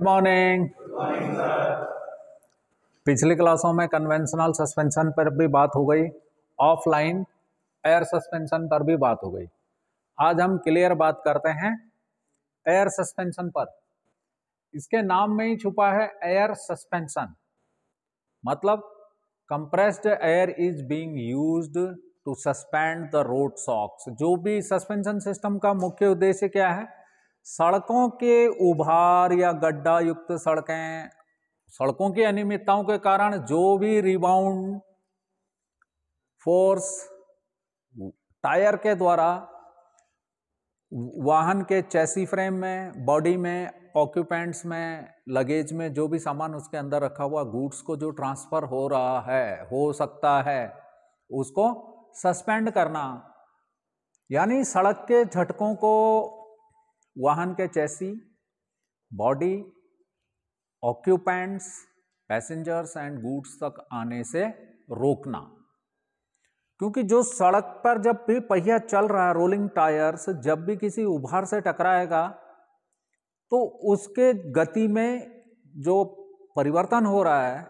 morning पिछली क्लासों में कन्वेंशनल सस्पेंशन पर भी बात हो गई ऑफलाइन एयर सस्पेंशन पर भी बात हो गई आज हम क्लियर बात करते हैं एयर सस्पेंशन पर इसके नाम में ही छुपा है एयर सस्पेंशन मतलब compressed air is being used to suspend the road shocks जो भी सस्पेंशन सिस्टम का मुख्य उद्देश्य क्या है सड़कों के उभार या गड्ढा युक्त सड़कें सड़कों की अनियमितताओं के कारण जो भी रिबाउंड फोर्स टायर के द्वारा वाहन के चैसी फ्रेम में बॉडी में ऑक्यूपेंट्स में लगेज में जो भी सामान उसके अंदर रखा हुआ गुड्स को जो ट्रांसफ़र हो रहा है हो सकता है उसको सस्पेंड करना यानी सड़क के झटकों को वाहन के chassis body occupants passengers and goods तक आने से रोकना क्योंकि जो सड़क पर जब भी पहिया चल रहा है रोलिंग टायर्स जब भी किसी उभार से टकराएगा तो उसके गति में जो परिवर्तन हो रहा है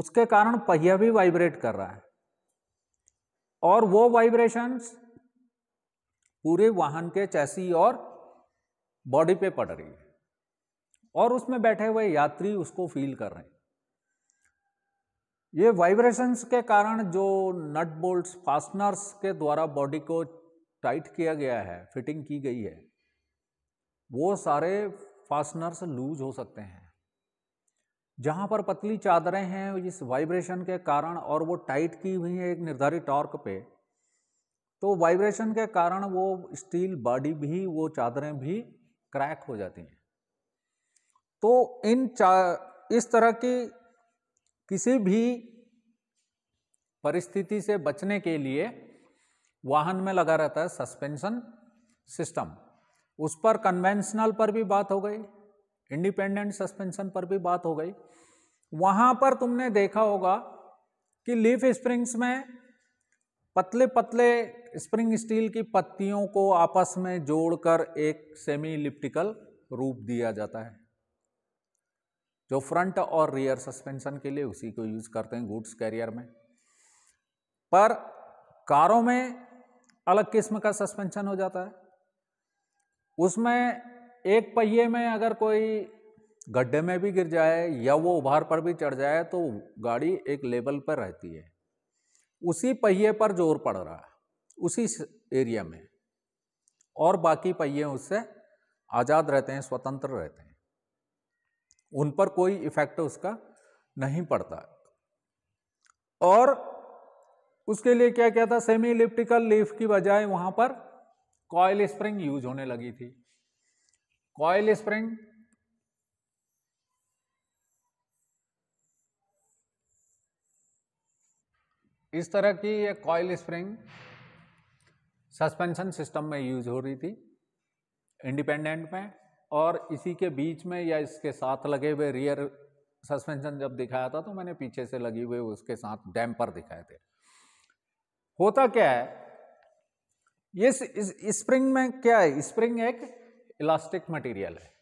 उसके कारण पहिया भी वाइब्रेट कर रहा है और वो वाइब्रेशंस पूरे वाहन के चैसी और बॉडी पे पड़ रही है और उसमें बैठे हुए यात्री उसको फील कर रहे हैं ये वाइब्रेशंस के कारण जो नट बोल्ट्स फास्टनर्स के द्वारा बॉडी को टाइट किया गया है फिटिंग की गई है वो सारे फास्टनर्स लूज हो सकते हैं जहाँ पर पतली चादरें हैं इस वाइब्रेशन के कारण और वो टाइट की हुई है एक निर्धारित टॉर्क पे तो वाइब्रेशन के कारण वो स्टील बॉडी भी वो चादरें भी क्रैक हो जाती हैं तो इन चार इस तरह की किसी भी परिस्थिति से बचने के लिए वाहन में लगा रहता है सस्पेंशन सिस्टम उस पर कन्वेंशनल पर भी बात हो गई इंडिपेंडेंट सस्पेंशन पर भी बात हो गई वहां पर तुमने देखा होगा कि लीफ स्प्रिंग्स में पतले पतले स्प्रिंग स्टील की पत्तियों को आपस में जोड़कर एक सेमी इलिप्टिकल रूप दिया जाता है जो फ्रंट और रियर सस्पेंशन के लिए उसी को यूज करते हैं गुड्स कैरियर में पर कारों में अलग किस्म का सस्पेंशन हो जाता है उसमें एक पहिए में अगर कोई गड्ढे में भी गिर जाए या वो उभार पर भी चढ़ जाए तो गाड़ी एक लेवल पर रहती है उसी पहिए पर जोर पड़ रहा है उसी एरिया में और बाकी पहिए उससे आज़ाद रहते हैं स्वतंत्र रहते हैं उन पर कोई इफेक्ट उसका नहीं पड़ता और उसके लिए क्या क्या था सेमी इलिप्टिकल लीफ की बजाय वहाँ पर कॉयल स्प्रिंग यूज होने लगी थी कॉयल स्प्रिंग इस तरह की ये कॉयल स्प्रिंग सस्पेंशन सिस्टम में यूज हो रही थी इंडिपेंडेंट में और इसी के बीच में या इसके साथ लगे हुए रियर सस्पेंशन जब दिखाया था तो मैंने पीछे से लगी हुए उसके साथ डैम्पर दिखाए थे होता क्या है ये स्प्रिंग में क्या है स्प्रिंग एक इलास्टिक मटेरियल है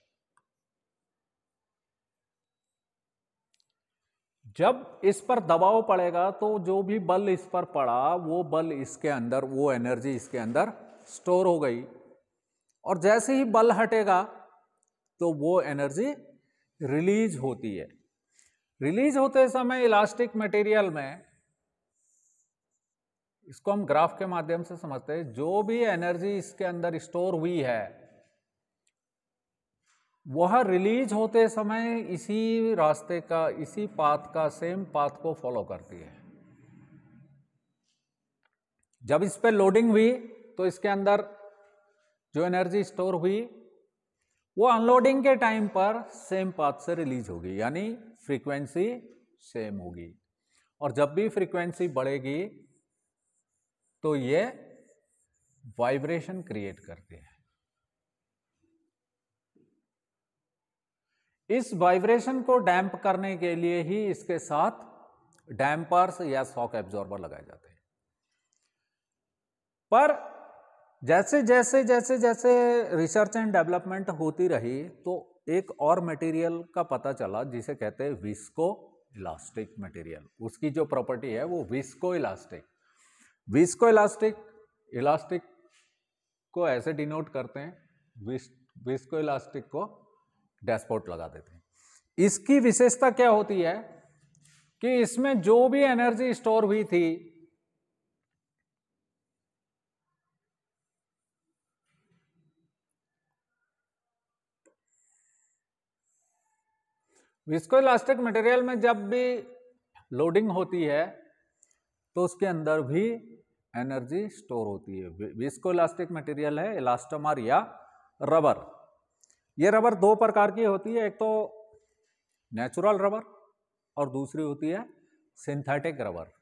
जब इस पर दबाव पड़ेगा तो जो भी बल इस पर पड़ा वो बल इसके अंदर वो एनर्जी इसके अंदर स्टोर हो गई और जैसे ही बल हटेगा तो वो एनर्जी रिलीज होती है रिलीज होते समय इलास्टिक मटेरियल में इसको हम ग्राफ के माध्यम से समझते हैं जो भी एनर्जी इसके अंदर स्टोर हुई है वह रिलीज होते समय इसी रास्ते का इसी पाथ का सेम पाथ को फॉलो करती है जब इस पर लोडिंग हुई तो इसके अंदर जो एनर्जी स्टोर हुई वो अनलोडिंग के टाइम पर सेम पाथ से रिलीज होगी यानी फ्रीक्वेंसी सेम होगी और जब भी फ्रीक्वेंसी बढ़ेगी तो ये वाइब्रेशन क्रिएट करती है इस वाइब्रेशन को डैम्प करने के लिए ही इसके साथ डैम्पर्स या शॉक एब्जॉर्बर लगाए जाते हैं पर जैसे जैसे जैसे जैसे रिसर्च एंड डेवलपमेंट होती रही तो एक और मटेरियल का पता चला जिसे कहते हैं विस्को इलास्टिक मटेरियल उसकी जो प्रॉपर्टी है वो visco elastic visco elastic elastic को ऐसे डिनोट करते हैं विस्को इलास्टिक को डैशपोर्ट लगा देते हैं इसकी विशेषता क्या होती है कि इसमें जो भी एनर्जी स्टोर हुई थी विस्को इलास्टिक मटेरियल में जब भी लोडिंग होती है तो उसके अंदर भी एनर्जी स्टोर होती है विस्को इलास्टिक मटेरियल है इलास्टोमर या रबर ये रबर दो प्रकार की होती है एक तो नेचुरल रबर और दूसरी होती है सिंथेटिक रबर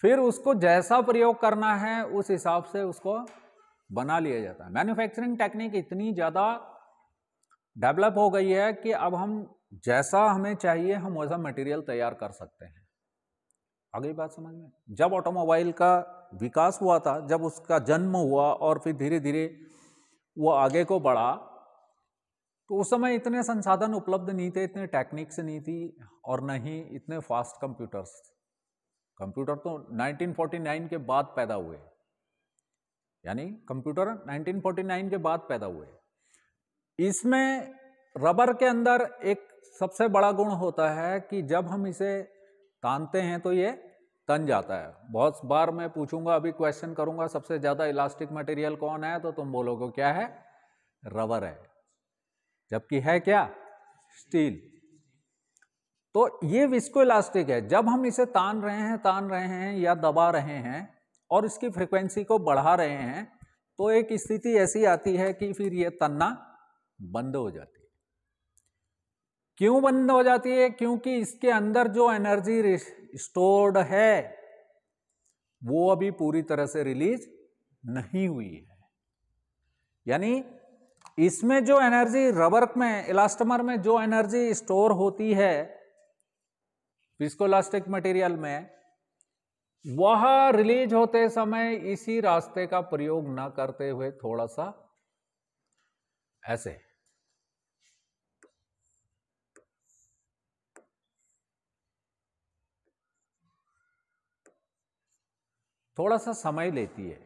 फिर उसको जैसा प्रयोग करना है उस हिसाब से उसको बना लिया जाता है मैन्युफैक्चरिंग टेक्निक इतनी ज़्यादा डेवलप हो गई है कि अब हम जैसा हमें चाहिए हम वैसा मटेरियल तैयार कर सकते हैं आगे बात समझ में जब ऑटोमोबाइल का विकास हुआ था जब उसका जन्म हुआ और फिर धीरे धीरे वो आगे को बढ़ा तो उस समय इतने संसाधन उपलब्ध नहीं थे इतने टेक्निक्स नहीं थी और न ही इतने फास्ट कंप्यूटर्स कंप्यूटर तो 1949 के बाद पैदा हुए यानी कंप्यूटर 1949 के बाद पैदा हुए इसमें रबर के अंदर एक सबसे बड़ा गुण होता है कि जब हम इसे तानते हैं तो ये तन जाता है बहुत बार मैं पूछूंगा अभी क्वेश्चन करूंगा सबसे ज़्यादा इलास्टिक मटेरियल कौन है तो तुम बोलोगे क्या है रबर है जबकि है क्या स्टील तो ये विस्को इलास्टिक है जब हम इसे तान रहे हैं तान रहे हैं या दबा रहे हैं और इसकी फ्रिक्वेंसी को बढ़ा रहे हैं तो एक स्थिति ऐसी आती है कि फिर ये तन्ना बंद हो जाती है क्यों बंद हो जाती है क्योंकि इसके अंदर जो एनर्जी स्टोर्ड है वो अभी पूरी तरह से रिलीज नहीं हुई है यानी इसमें जो एनर्जी रबर में इलास्टमर में जो एनर्जी स्टोर होती है विस्कोलास्टिक मटेरियल में वह रिलीज होते समय इसी रास्ते का प्रयोग ना करते हुए थोड़ा सा ऐसे थोड़ा सा समय लेती है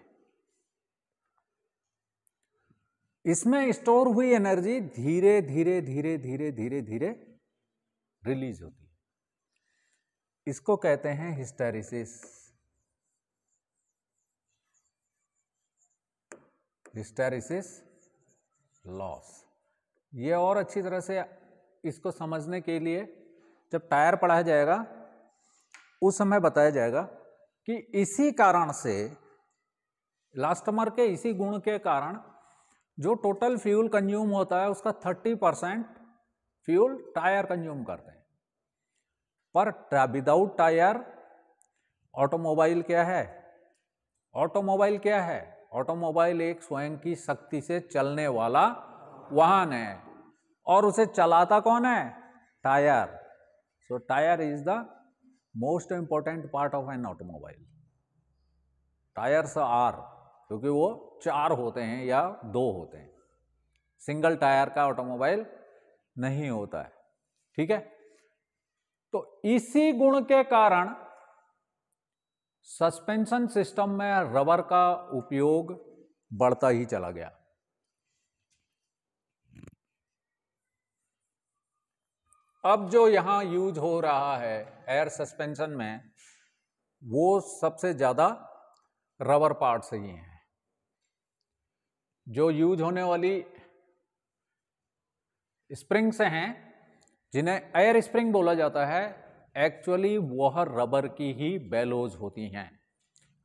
इसमें स्टोर हुई एनर्जी धीरे धीरे धीरे धीरे धीरे धीरे रिलीज होती है इसको कहते हैं हिस्टेरिसिस हिस्टेरिसिस लॉस ये और अच्छी तरह से इसको समझने के लिए जब टायर पढ़ाया जाएगा उस समय बताया जाएगा कि इसी कारण से लास्टमर के इसी गुण के कारण जो टोटल फ्यूल कंज्यूम होता है उसका 30 परसेंट फ्यूल टायर कंज्यूम करते हैं पर विदाउट टायर ऑटोमोबाइल क्या है ऑटोमोबाइल क्या है ऑटोमोबाइल एक स्वयं की शक्ति से चलने वाला वाहन है और उसे चलाता कौन है tyre so tyre is the most important part of an automobile tyres are क्योंकि वो चार होते हैं या दो होते हैं सिंगल टायर का ऑटोमोबाइल नहीं होता है ठीक है तो इसी गुण के कारण सस्पेंशन सिस्टम में रबर का उपयोग बढ़ता ही चला गया अब जो यहां यूज हो रहा है एयर सस्पेंशन में वो सबसे ज्यादा रबर पार्ट से ही है जो यूज होने वाली स्प्रिंग्स हैं जिन्हें एयर स्प्रिंग बोला जाता है एक्चुअली वह रबर की ही बेलोज होती हैं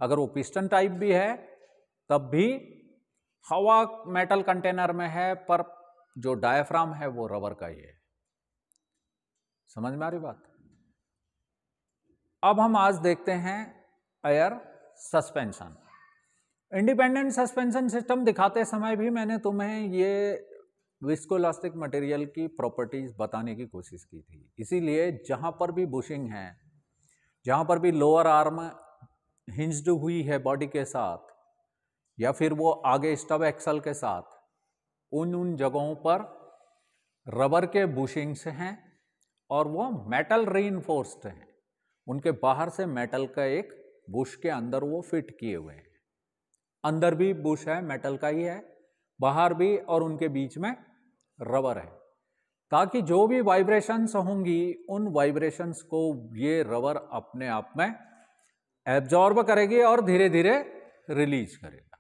अगर वो पिस्टन टाइप भी है तब भी हवा मेटल कंटेनर में है पर जो डायफ्राम है वो रबर का ही है समझ में आ रही बात अब हम आज देखते हैं air suspension independent suspension system दिखाते समय भी मैंने तुम्हें ये विस्कोलास्टिक मटेरियल की प्रॉपर्टीज बताने की कोशिश की थी इसीलिए जहाँ पर भी बुशिंग है जहाँ पर भी लोअर आर्म हिंज्ड हुई है बॉडी के साथ या फिर वो आगे स्टब एक्सल के साथ उन उन जगहों पर रबर के बुशिंग्स हैं और वो मेटल री हैं उनके बाहर से मेटल का एक बुश के अंदर वो फिट किए हुए हैं अंदर भी बुश है मेटल का ही है बाहर भी और उनके बीच में रबर है ताकि जो भी वाइब्रेशंस होंगी उन वाइब्रेशंस को ये रबर अपने आप में एब्जॉर्ब करेगी और धीरे धीरे रिलीज करेगा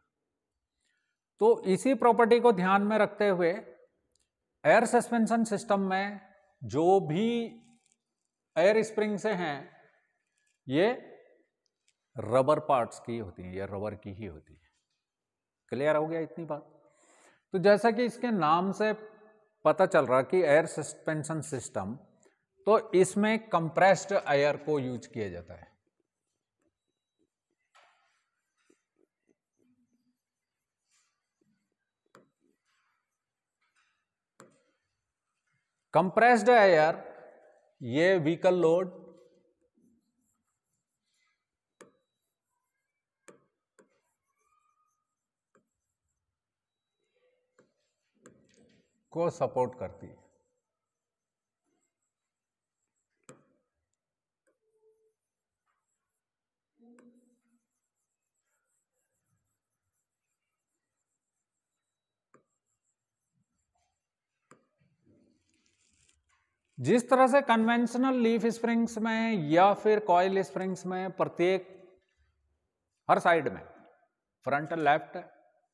तो इसी प्रॉपर्टी को ध्यान में रखते हुए एयर सस्पेंशन सिस्टम में जो भी एयर स्प्रिंग से हैं ये रबर पार्ट्स की होती हैं या रबर की ही होती है क्लियर हो गया इतनी बात तो जैसा कि इसके नाम से पता चल रहा कि एयर सस्पेंशन सिस्टम तो इसमें कंप्रेस्ड एयर को यूज किया जाता है कंप्रेस्ड एयर ये व्हीकल लोड को सपोर्ट करती है जिस तरह से कन्वेंशनल लीफ स्प्रिंग्स में या फिर कॉयल स्प्रिंग्स में प्रत्येक हर साइड में front left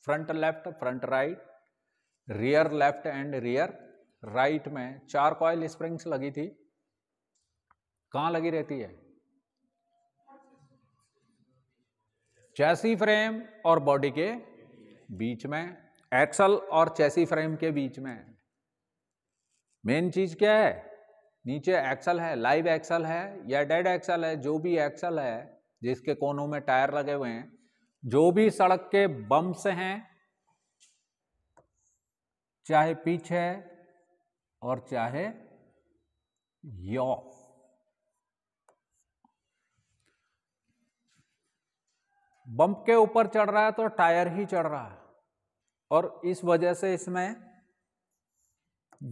front left front right rear left and rear right में चार कॉयल स्प्रिंग्स लगी थी कहाँ लगी रहती है चैसी फ्रेम और बॉडी के बीच में एक्सल और चैसी फ्रेम के बीच में मेन चीज क्या है नीचे एक्सल है लाइव एक्सल है या डेड एक्सल है जो भी एक्सल है जिसके कोनों में टायर लगे हुए हैं जो भी सड़क के बम्प्स हैं चाहे पिच है और चाहे यॉ बम्प के ऊपर चढ़ रहा है तो टायर ही चढ़ रहा है और इस वजह से इसमें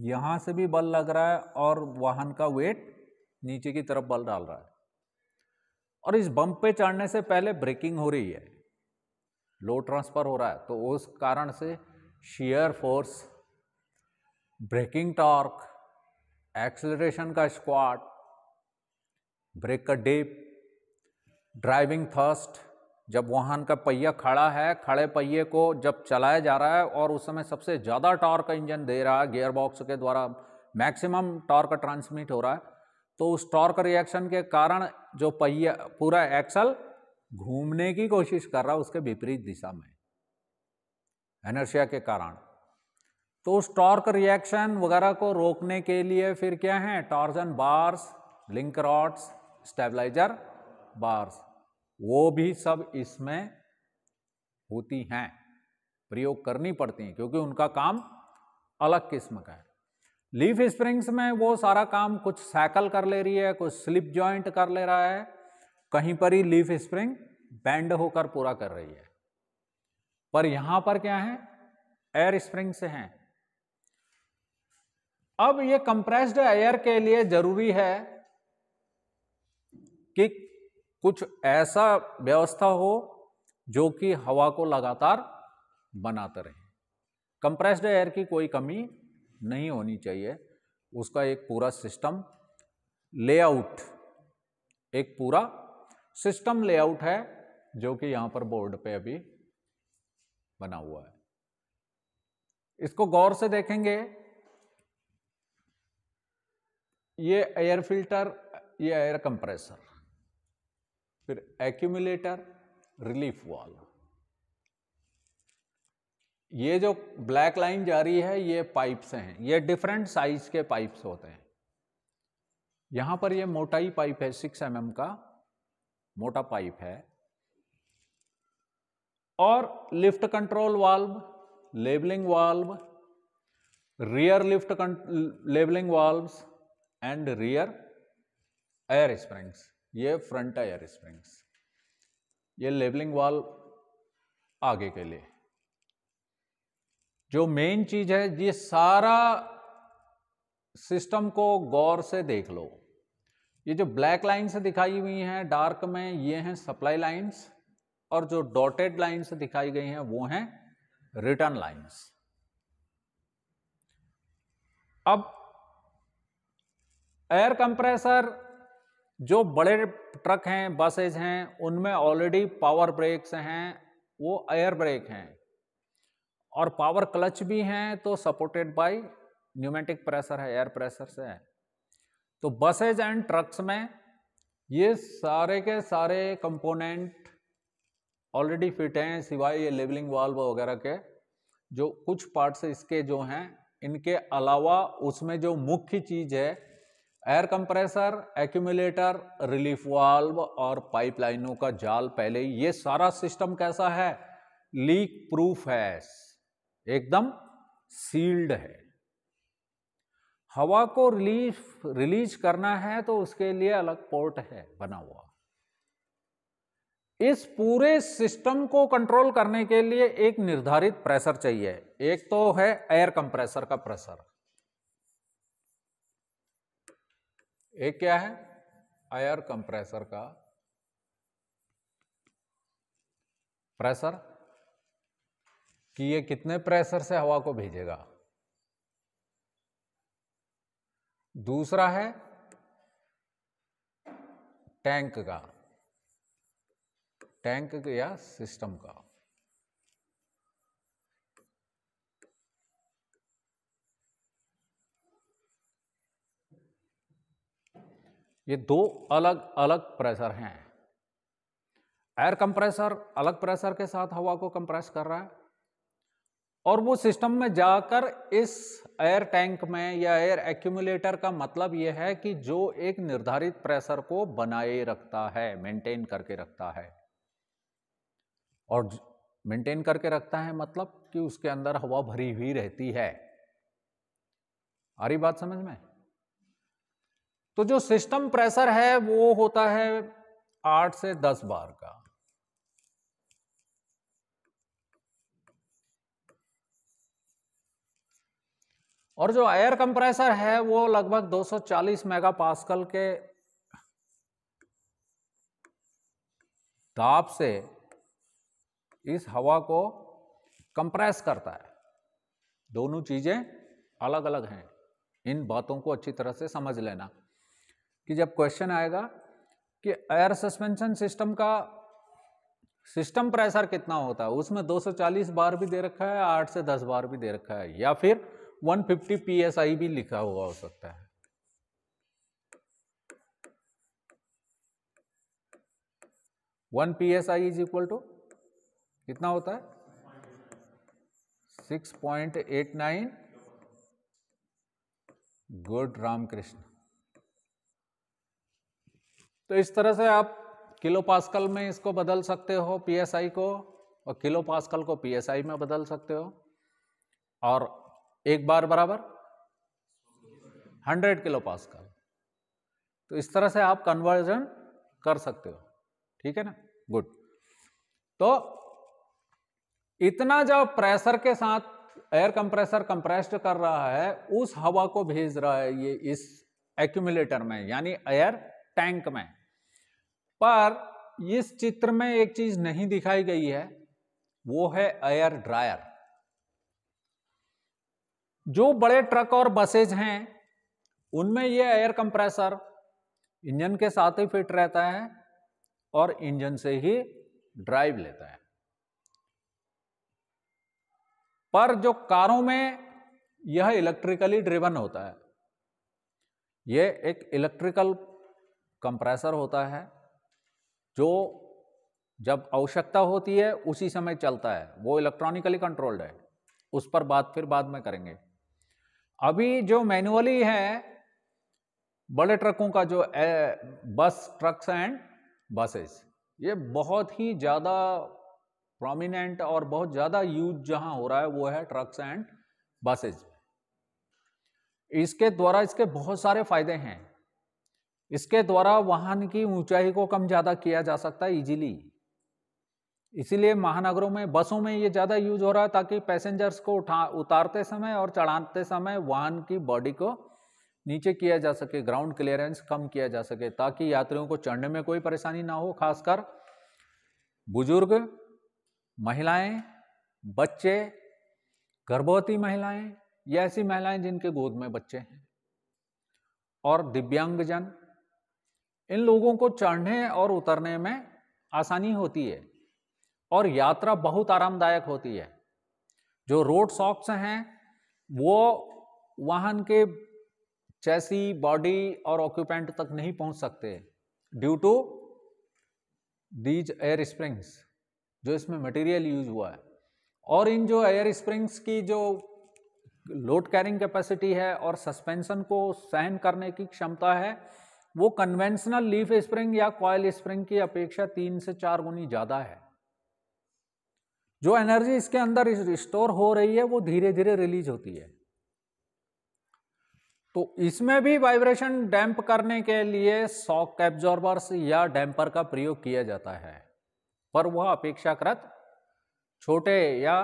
यहां से भी बल लग रहा है और वाहन का वेट नीचे की तरफ बल डाल रहा है और इस बम्प पे चढ़ने से पहले ब्रेकिंग हो रही है लो ट्रांसफर हो रहा है तो उस कारण से shear force braking torque acceleration का स्क्वाट ब्रेक का डिप ड्राइविंग थर्स्ट जब वाहन का पहिया खड़ा है खड़े पहिए को जब चलाया जा रहा है और उस समय सबसे ज़्यादा टॉर्क इंजन दे रहा है गियर बॉक्स के द्वारा मैक्सिमम टॉर्क ट्रांसमिट हो रहा है तो उस टॉर्क रिएक्शन के कारण जो पहिया पूरा एक्सल घूमने की कोशिश कर रहा है उसके विपरीत दिशा में एनर्शिया के कारण तो उस टॉर्क रिएक्शन वगैरह को रोकने के लिए फिर क्या है torsion bars link rods stabiliser bars वो भी सब इसमें होती हैं प्रयोग करनी पड़ती हैं क्योंकि उनका काम अलग किस्म का है लीफ स्प्रिंग्स में वो सारा काम कुछ साइकिल कर ले रही है कुछ स्लिप जॉइंट कर ले रहा है कहीं पर ही लीफ स्प्रिंग बैंड होकर पूरा कर रही है पर यहाँ पर क्या है एयर स्प्रिंग्स हैं अब ये कंप्रेस्ड एयर के लिए जरूरी है कि कुछ ऐसा व्यवस्था हो जो कि हवा को लगातार बनाता रहे कंप्रेस्ड एयर की कोई कमी नहीं होनी चाहिए उसका एक पूरा सिस्टम लेआउट एक पूरा सिस्टम लेआउट है जो कि यहाँ पर बोर्ड पे अभी बना हुआ है इसको गौर से देखेंगे ये एयर फिल्टर ये एयर कंप्रेसर फिर एक्यूमुलेटर रिलीफ वाल ये जो ब्लैक लाइन जा रही है ये पाइप्स हैं ये डिफरेंट साइज के पाइप्स होते हैं यहां पर ये मोटाई पाइप है सिक्स एम mm का मोटा पाइप है और lift control valve levelling valve rear lift levelling valves and rear air springs ये फ्रंट एयर स्प्रिंग्स ये लेबलिंग वाल आगे के लिए जो मेन चीज है ये सारा सिस्टम को गौर से देख लो ये जो ब्लैक लाइन्स दिखाई हुई हैं डार्क में ये हैं सप्लाई लाइन्स और जो डॉटेड लाइन्स दिखाई गई हैं वो हैं रिटर्न लाइन्स अब एयर कंप्रेसर जो बड़े ट्रक हैं बसेज हैं उनमें ऑलरेडी पावर ब्रेक्स हैं वो एयर ब्रेक हैं और पावर क्लच भी हैं तो सपोर्टेड बाय न्यूमेटिक प्रेशर है एयर प्रेशर से है तो बसेज एंड ट्रक्स में ये सारे के सारे कंपोनेंट ऑलरेडी फिट हैं सिवाय ये लेवलिंग वाल्व वगैरह के जो कुछ पार्ट्स इसके जो हैं इनके अलावा उसमें जो मुख्य चीज़ है air compressor accumulator relief valve और पाइपलाइनों का जाल पहले ये सारा सिस्टम कैसा है लीक प्रूफ है एकदम सील्ड है हवा को रिलीफ रिलीज करना है तो उसके लिए अलग पोर्ट है बना हुआ इस पूरे सिस्टम को कंट्रोल करने के लिए एक निर्धारित प्रेशर चाहिए एक तो है एयर कंप्रेसर का प्रेशर एक क्या है एयर कंप्रेसर का प्रेशर कि ये कितने प्रेशर से हवा को भेजेगा दूसरा है टैंक का टैंक या सिस्टम का ये दो अलग अलग प्रेशर हैं एयर कंप्रेसर अलग प्रेशर के साथ हवा को कंप्रेस कर रहा है और वो सिस्टम में जाकर इस एयर टैंक में या एयर एक्यूमुलेटर का मतलब यह है कि जो एक निर्धारित प्रेशर को बनाए रखता है मेंटेन करके रखता है और मेंटेन करके रखता है मतलब कि उसके अंदर हवा भरी हुई रहती है आ रही बात समझ में तो जो सिस्टम प्रेशर है वो होता है आठ से दस बार का और जो एयर कंप्रेसर है वो लगभग 240 मेगापास्कल के ताप से इस हवा को कंप्रेस करता है दोनों चीजें अलग अलग हैं इन बातों को अच्छी तरह से समझ लेना कि जब क्वेश्चन आएगा कि एयर सस्पेंशन सिस्टम का सिस्टम प्रेशर कितना होता है उसमें 240 बार भी दे रखा है 8 से 10 बार भी दे रखा है या फिर 150 फिफ्टी पी भी लिखा हुआ हो सकता है one P S I is equal to कितना होता है 6.89 गुड रामकृष्ण तो इस तरह से आप किलो पास्कल में इसको बदल सकते हो पीएसआई को और किलो पास्कल को पीएसआई में बदल सकते हो और एक बार बराबर 100 किलो पास्कल तो इस तरह से आप कन्वर्जन कर सकते हो ठीक है ना गुड तो इतना जब प्रेशर के साथ एयर कंप्रेसर कंप्रेस्ड कर रहा है उस हवा को भेज रहा है ये इस एक्यूमुलेटर में यानी एयर टैंक में पर इस चित्र में एक चीज नहीं दिखाई गई है वो है एयर ड्रायर जो बड़े ट्रक और बसेज हैं उनमें ये एयर कंप्रेसर इंजन के साथ ही फिट रहता है और इंजन से ही ड्राइव लेता है पर जो कारों में यह इलेक्ट्रिकली ड्रिवन होता है यह एक इलेक्ट्रिकल कंप्रेसर होता है जो जब आवश्यकता होती है उसी समय चलता है वो इलेक्ट्रॉनिकली कंट्रोल्ड है उस पर बात फिर बाद में करेंगे अभी जो मैनुअली है बड़े ट्रकों का जो ए, बस ट्रक्स एंड बसेस ये बहुत ही ज़्यादा प्रोमिनेंट और बहुत ज़्यादा यूज जहाँ हो रहा है वो है ट्रक्स एंड बसेज इसके द्वारा इसके बहुत सारे फायदे हैं इसके द्वारा वाहन की ऊंचाई को कम ज़्यादा किया जा सकता है इजीली इसीलिए महानगरों में बसों में ये ज़्यादा यूज हो रहा है ताकि पैसेंजर्स को उठा उतारते समय और चढ़ाते समय वाहन की बॉडी को नीचे किया जा सके ग्राउंड क्लियरेंस कम किया जा सके ताकि यात्रियों को चढ़ने में कोई परेशानी ना हो खासकर बुजुर्ग महिलाएं बच्चे गर्भवती महिलाएं या ऐसी महिलाएं जिनके गोद में बच्चे हैं और दिव्यांगजन इन लोगों को चढ़ने और उतरने में आसानी होती है और यात्रा बहुत आरामदायक होती है जो रोड सॉक्स हैं वो वाहन के चैसी बॉडी और ऑक्यूपेंट तक नहीं पहुंच सकते due to these air springs जो इसमें मटेरियल यूज हुआ है और इन जो एयर स्प्रिंग्स की जो लोड कैरिंग कैपेसिटी है और सस्पेंशन को सहन करने की क्षमता है वो कन्वेंशनल लीफ स्प्रिंग या कॉयल स्प्रिंग की अपेक्षा तीन से चार गुनी ज़्यादा है जो एनर्जी इसके अंदर स्टोर हो रही है वो धीरे धीरे रिलीज होती है तो इसमें भी वाइब्रेशन डैम्प करने के लिए सॉक एब्जॉर्बर्स या डैम्पर का प्रयोग किया जाता है पर वह अपेक्षाकृत छोटे या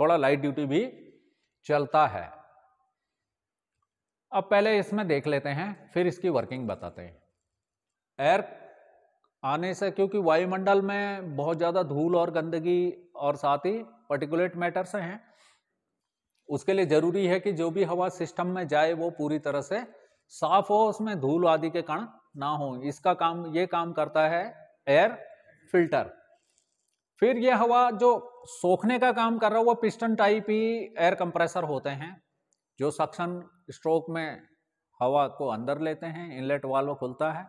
थोड़ा लाइट ड्यूटी भी चलता है अब पहले इसमें देख लेते हैं फिर इसकी वर्किंग बताते हैं एयर आने से क्योंकि वायुमंडल में बहुत ज़्यादा धूल और गंदगी और साथ ही पर्टिकुलेट मैटर्स हैं उसके लिए ज़रूरी है कि जो भी हवा सिस्टम में जाए वो पूरी तरह से साफ हो उसमें धूल आदि के कण ना हो इसका काम ये काम करता है एयर फिल्टर फिर ये हवा जो सोखने का काम कर रहा है वो पिस्टन टाइप ही एयर कंप्रेसर होते हैं जो सक्शन स्ट्रोक में हवा को अंदर लेते हैं इनलेट वाल्व खुलता है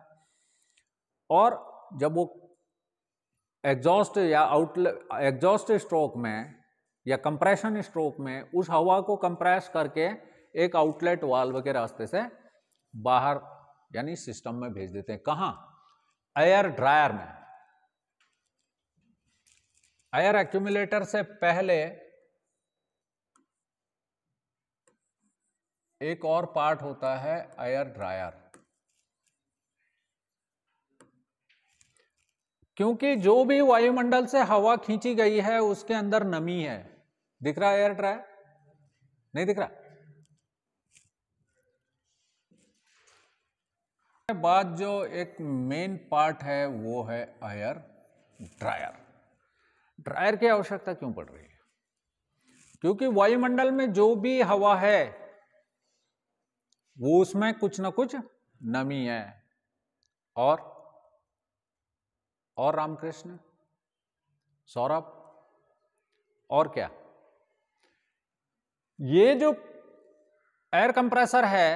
और जब वो एग्जॉस्ट या आउटलेट एग्जॉस्ट स्ट्रोक में या कंप्रेशन स्ट्रोक में उस हवा को कंप्रेस करके एक आउटलेट वाल्व के रास्ते से बाहर यानी सिस्टम में भेज देते हैं कहाँ एयर ड्रायर में एयर एक्यूमुलेटर से पहले एक और पार्ट होता है एयर ड्रायर क्योंकि जो भी वायुमंडल से हवा खींची गई है उसके अंदर नमी है दिख रहा है एयर ड्रायर नहीं दिख रहा बाद जो एक मेन पार्ट है वो है एयर ड्रायर ड्रायर की आवश्यकता क्यों पड़ रही है क्योंकि वायुमंडल में जो भी हवा है वो उसमें कुछ ना कुछ नमी है और और रामकृष्ण सौरभ और क्या ये जो एयर कंप्रेसर है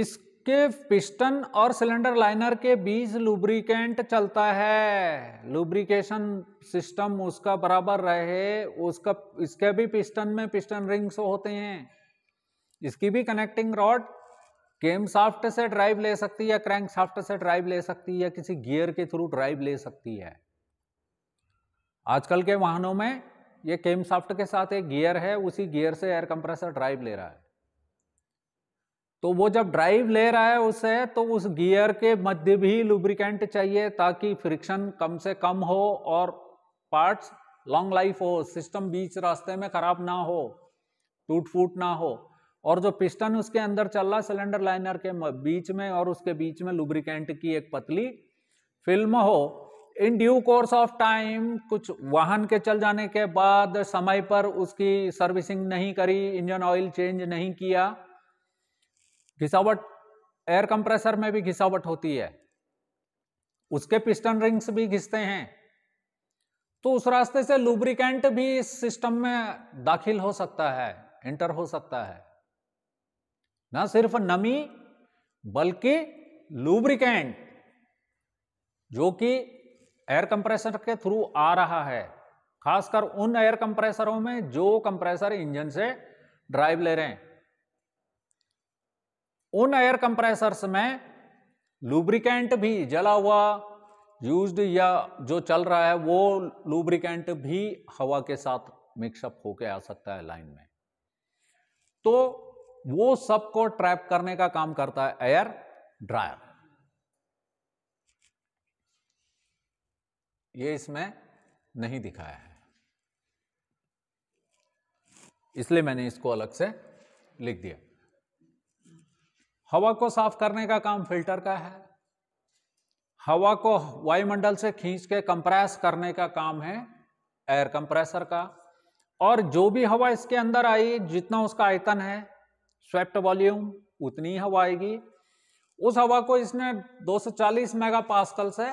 इसके पिस्टन और सिलेंडर लाइनर के बीच लुब्रिकेंट चलता है लुब्रिकेशन सिस्टम उसका बराबर रहे उसका इसके भी पिस्टन में पिस्टन रिंग्स होते हैं इसकी भी कनेक्टिंग रॉड केम साफ्ट से ड्राइव ले सकती है क्रैंक साफ्ट से ड्राइव ले सकती है किसी गियर के थ्रू ड्राइव ले सकती है आजकल के वाहनों में ये केम साफ्ट के साथ एक गियर है उसी गियर से एयर कंप्रेसर ड्राइव ले रहा है तो वो जब ड्राइव ले रहा है उसे तो उस गियर के मध्य भी लुब्रिकेंट चाहिए ताकि फ्रिक्शन कम से कम हो और पार्ट्स लॉन्ग लाइफ हो सिस्टम बीच रास्ते में खराब ना हो टूट फूट ना हो और जो पिस्टन उसके अंदर चल रहा है सिलेंडर लाइनर के बीच में और उसके बीच में लुब्रिकेंट की एक पतली फिल्म हो in due course of time कुछ वाहन के चल जाने के बाद समय पर उसकी सर्विसिंग नहीं करी इंजन ऑयल चेंज नहीं किया घिसावट एयर कंप्रेसर में भी घिसावट होती है उसके पिस्टन रिंग्स भी घिसते हैं तो उस रास्ते से लुब्रिकेंट भी इस सिस्टम में दाखिल हो सकता है एंटर हो सकता है ना सिर्फ नमी बल्कि लुब्रिकेंट जो कि एयर कंप्रेसर के थ्रू आ रहा है खासकर उन एयर कंप्रेसरों में जो कंप्रेसर इंजन से ड्राइव ले रहे हैं उन एयर कंप्रेसर्स में लुब्रिकेंट भी जला हुआ यूज्ड या जो चल रहा है वो लुब्रिकेंट भी हवा के साथ मिक्सअप होके आ सकता है लाइन में तो वो सबको ट्रैप करने का काम करता है एयर ड्रायर ये इसमें नहीं दिखाया है इसलिए मैंने इसको अलग से लिख दिया हवा को साफ करने का काम फिल्टर का है हवा को वायुमंडल से खींच के कंप्रेस करने का काम है एयर कंप्रेसर का और जो भी हवा इसके अंदर आई जितना उसका आयतन है स्वेप्ट वॉल्यूम उतनी हवा आएगी उस हवा को इसने 240 मेगा से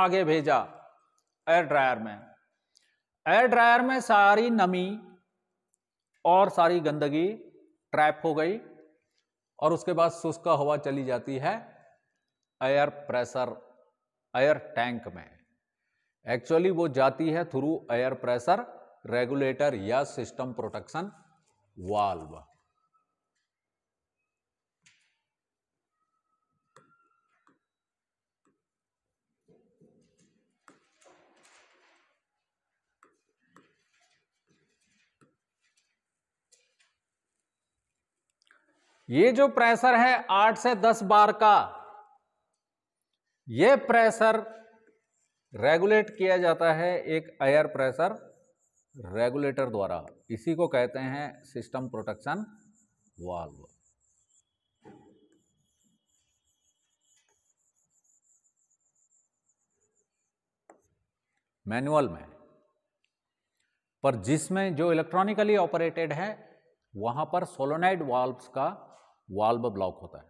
आगे भेजा एयर ड्रायर में एयर ड्रायर में सारी नमी और सारी गंदगी ट्रैप हो गई और उसके बाद शुष्क हवा चली जाती है एयर प्रेशर एयर टैंक में एक्चुअली वो जाती है थ्रू एयर प्रेशर रेगुलेटर या सिस्टम प्रोटेक्शन वाल्व ये जो प्रेशर है आठ से दस बार का यह प्रेशर रेगुलेट किया जाता है एक एयर प्रेशर रेगुलेटर द्वारा इसी को कहते हैं सिस्टम प्रोटेक्शन वाल्व मैनुअल में पर जिसमें जो इलेक्ट्रॉनिकली ऑपरेटेड है वहां पर सोलोनाइड वाल्व्स का वाल्व ब्लॉक होता है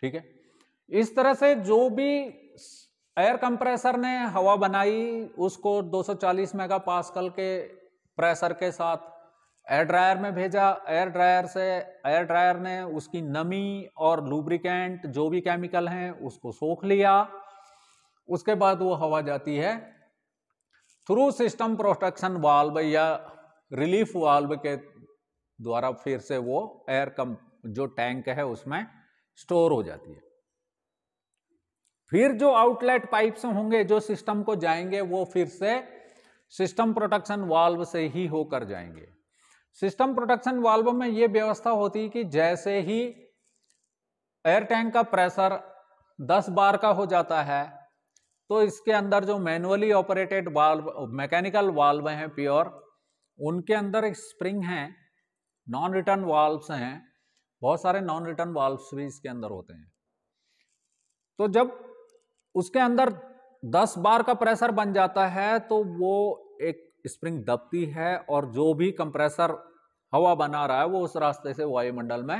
ठीक है इस तरह से जो भी एयर कंप्रेसर ने हवा बनाई उसको 240 मेगापास्कल के प्रेशर के साथ एयर ड्रायर में भेजा एयर ड्रायर से एयर ड्रायर ने उसकी नमी और लुब्रिकेंट जो भी केमिकल हैं उसको सोख लिया उसके बाद वो हवा जाती है थ्रू सिस्टम प्रोटेक्शन वाल्व या रिलीफ वाल्व के द्वारा फिर से वो एयर कम जो टैंक है उसमें स्टोर हो जाती है फिर जो आउटलेट पाइप्स होंगे जो सिस्टम को जाएंगे वो फिर से सिस्टम प्रोटेक्शन वाल्व से ही होकर जाएंगे सिस्टम प्रोटेक्शन वाल्व में ये व्यवस्था होती है कि जैसे ही एयर टैंक का प्रेशर 10 बार का हो जाता है तो इसके अंदर जो manually operated valve mechanical valve हैं प्योर उनके अंदर एक स्प्रिंग है नॉन रिटर्न वाल्व्स हैं बहुत सारे नॉन रिटर्न वाल्व्स भी इसके अंदर होते हैं तो जब उसके अंदर 10 बार का प्रेशर बन जाता है तो वो एक स्प्रिंग दबती है और जो भी कंप्रेसर हवा बना रहा है वो उस रास्ते से वायुमंडल में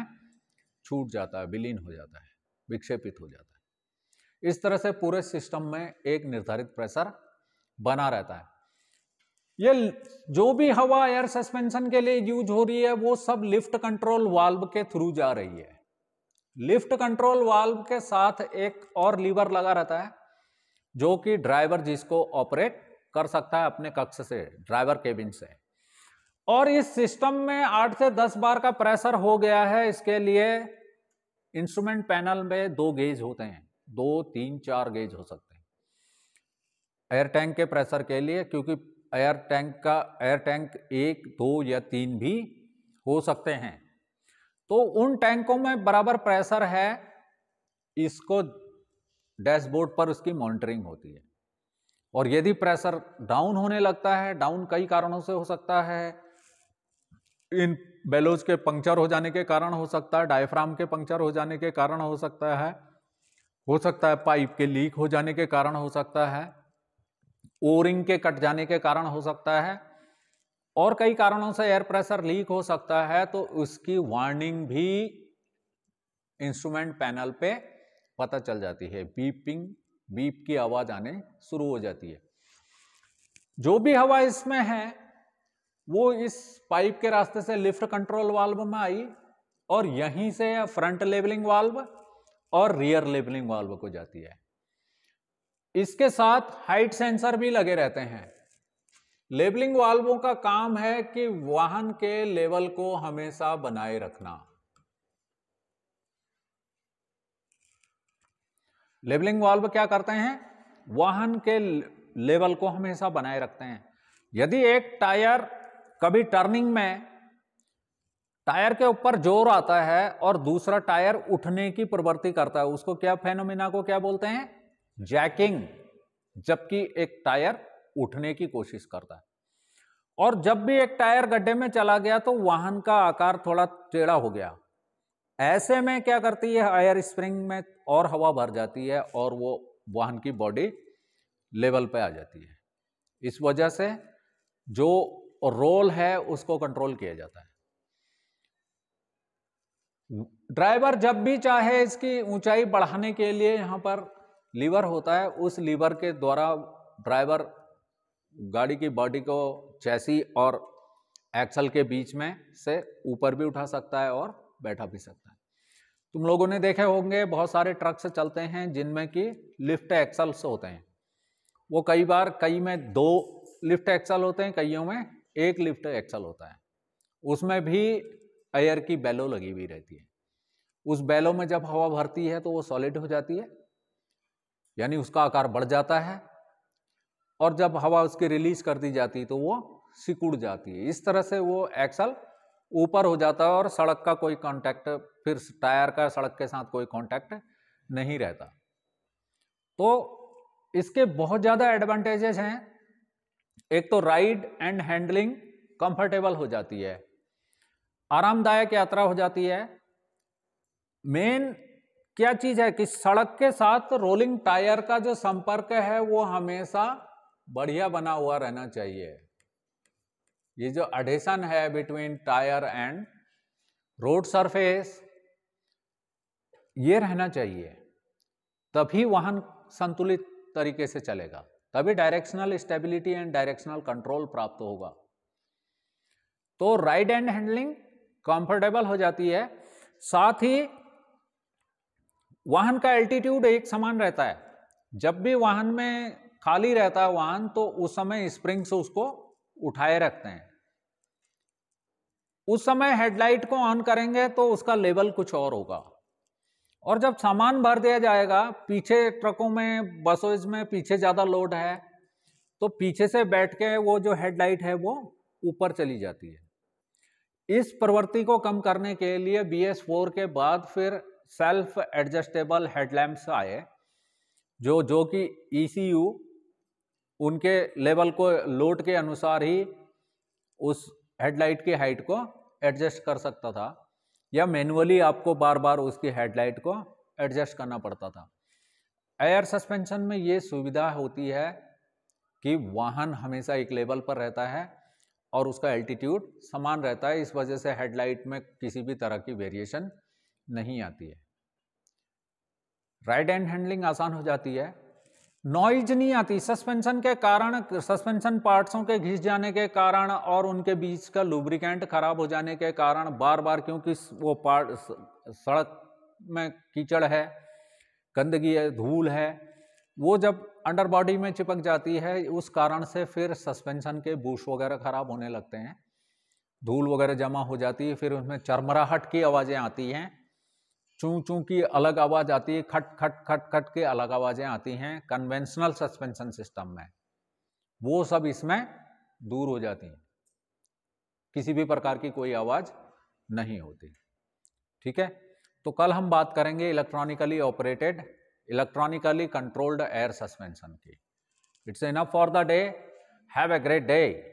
छूट जाता है विलीन हो जाता है विक्षेपित हो जाता है इस तरह से पूरे सिस्टम में एक निर्धारित प्रेशर बना रहता है ये जो भी हवा एयर सस्पेंशन के लिए यूज हो रही है वो सब लिफ्ट कंट्रोल वाल्व के थ्रू जा रही है लिफ्ट कंट्रोल वाल्व के साथ एक और लीवर लगा रहता है जो कि ड्राइवर जिसको ऑपरेट कर सकता है अपने कक्ष से ड्राइवर केबिन से और इस सिस्टम में आठ से दस बार का प्रेशर हो गया है इसके लिए इंस्ट्रूमेंट पैनल में दो गेज होते हैं दो तीन चार गेज हो सकते हैं एयर टैंक के प्रेशर के लिए क्योंकि एयर टैंक का एयर टैंक एक दो या तीन भी हो सकते हैं तो उन टैंकों में बराबर प्रेशर है इसको डैशबोर्ड पर उसकी मॉनिटरिंग होती है और यदि प्रेशर डाउन होने लगता है डाउन कई कारणों से हो सकता है इन बेलोज के पंक्चर हो जाने के कारण हो सकता है डायफ्राम के पंक्चर हो जाने के कारण हो सकता है हो सकता है पाइप के लीक हो जाने के कारण हो सकता है ओरिंग के कट जाने के कारण हो सकता है और कई कारणों से एयर प्रेशर लीक हो सकता है तो उसकी वार्निंग भी इंस्ट्रूमेंट पैनल पे पता चल जाती है बीपिंग बीप की आवाज आने शुरू हो जाती है जो भी हवा इसमें है वो इस पाइप के रास्ते से लिफ्ट कंट्रोल वाल्व में आई और यहीं से फ्रंट लेवलिंग वाल्व और रियर लेवलिंग वाल्व को जाती है इसके साथ हाइट सेंसर भी लगे रहते हैं लेबलिंग वाल्वों का काम है कि वाहन के लेवल को हमेशा बनाए रखना लेबलिंग वाल्व क्या करते हैं वाहन के लेवल को हमेशा बनाए रखते हैं यदि एक टायर कभी टर्निंग में टायर के ऊपर जोर आता है और दूसरा टायर उठने की प्रवृत्ति करता है उसको क्या फेनोमिना को क्या बोलते हैं जैकिंग जबकि एक टायर उठने की कोशिश करता है और जब भी एक टायर गड्ढे में चला गया तो वाहन का आकार थोड़ा टेढ़ा हो गया ऐसे में क्या करती है आयर स्प्रिंग में और हवा भर जाती है और वो वाहन की बॉडी लेवल पे आ जाती है इस वजह से जो रोल है उसको कंट्रोल किया जाता है ड्राइवर जब भी चाहे इसकी ऊंचाई बढ़ाने के लिए यहां पर लीवर होता है उस लीवर के द्वारा ड्राइवर गाड़ी की बॉडी को चैसी और एक्सल के बीच में से ऊपर भी उठा सकता है और बैठा भी सकता है तुम लोगों ने देखे होंगे बहुत सारे ट्रक से चलते हैं जिनमें कि लिफ्ट एक्सल्स होते हैं वो कई बार कई में दो लिफ्ट एक्सल होते हैं कईयों में एक लिफ्ट एक्सल होता है उसमें भी एयर की बैलो लगी हुई रहती है उस बैलो में जब हवा भरती है तो वो सॉलिड हो जाती है यानी उसका आकार बढ़ जाता है और जब हवा उसकी रिलीज कर दी जाती तो वो सिकुड़ जाती है इस तरह से वो एक्सल ऊपर हो जाता है और सड़क का कोई कांटेक्ट फिर टायर का सड़क के साथ कोई कांटेक्ट नहीं रहता तो इसके बहुत ज़्यादा एडवांटेजेस हैं एक तो राइड एंड हैंडलिंग कंफर्टेबल हो जाती है आरामदायक यात्रा हो जाती है मेन क्या चीज है कि सड़क के साथ रोलिंग टायर का जो संपर्क है वो हमेशा बढ़िया बना हुआ रहना चाहिए ये जो अडेशन है between tyre and road surface ये रहना चाहिए तभी वाहन संतुलित तरीके से चलेगा तभी directional stability and directional control प्राप्त होगा तो राइट एंड हैंडलिंग कंफर्टेबल हो जाती है साथ ही वाहन का एल्टीट्यूड एक समान रहता है जब भी वाहन में खाली रहता है वाहन तो उस समय स्प्रिंग से उसको उठाए रखते हैं उस समय हेडलाइट को ऑन करेंगे तो उसका लेवल कुछ और होगा और जब सामान भर दिया जाएगा पीछे ट्रकों में बसों में पीछे ज़्यादा लोड है तो पीछे से बैठ के वो जो हेडलाइट है वो ऊपर चली जाती है इस प्रवृत्ति को कम करने के लिए बी एस फोर के बाद फिर सेल्फ एडजस्टेबल हेडलैम्प्स आए जो जो कि ई e उनके लेवल को लोड के अनुसार ही उस हेडलाइट की हाइट को एडजस्ट कर सकता था या मैनुअली आपको बार बार उसकी हेडलाइट को एडजस्ट करना पड़ता था एयर सस्पेंशन में ये सुविधा होती है कि वाहन हमेशा एक लेवल पर रहता है और उसका एल्टीट्यूड समान रहता है इस वजह से हेडलाइट में किसी भी तरह की वेरिएशन नहीं आती है राइट एंड हैंडलिंग आसान हो जाती है नॉइज नहीं आती सस्पेंशन के कारण सस्पेंशन पार्ट्सों के घिस जाने के कारण और उनके बीच का लुब्रिकेंट खराब हो जाने के कारण बार बार क्योंकि वो पार्ट सड़क में कीचड़ है गंदगी है धूल है वो जब अंडर बॉडी में चिपक जाती है उस कारण से फिर सस्पेंशन के बूश वगैरह खराब होने लगते हैं धूल वगैरह जमा हो जाती है फिर उसमें चरमराहट की आवाज़ें आती हैं चूँ चूँ की अलग आवाज़ आती है खट खट खट खट के अलग आवाज़ें आती हैं कन्वेंशनल सस्पेंशन सिस्टम में वो सब इसमें दूर हो जाती हैं किसी भी प्रकार की कोई आवाज़ नहीं होती ठीक है तो कल हम बात करेंगे electronically operated electronically controlled air suspension की it's enough for the day have a great day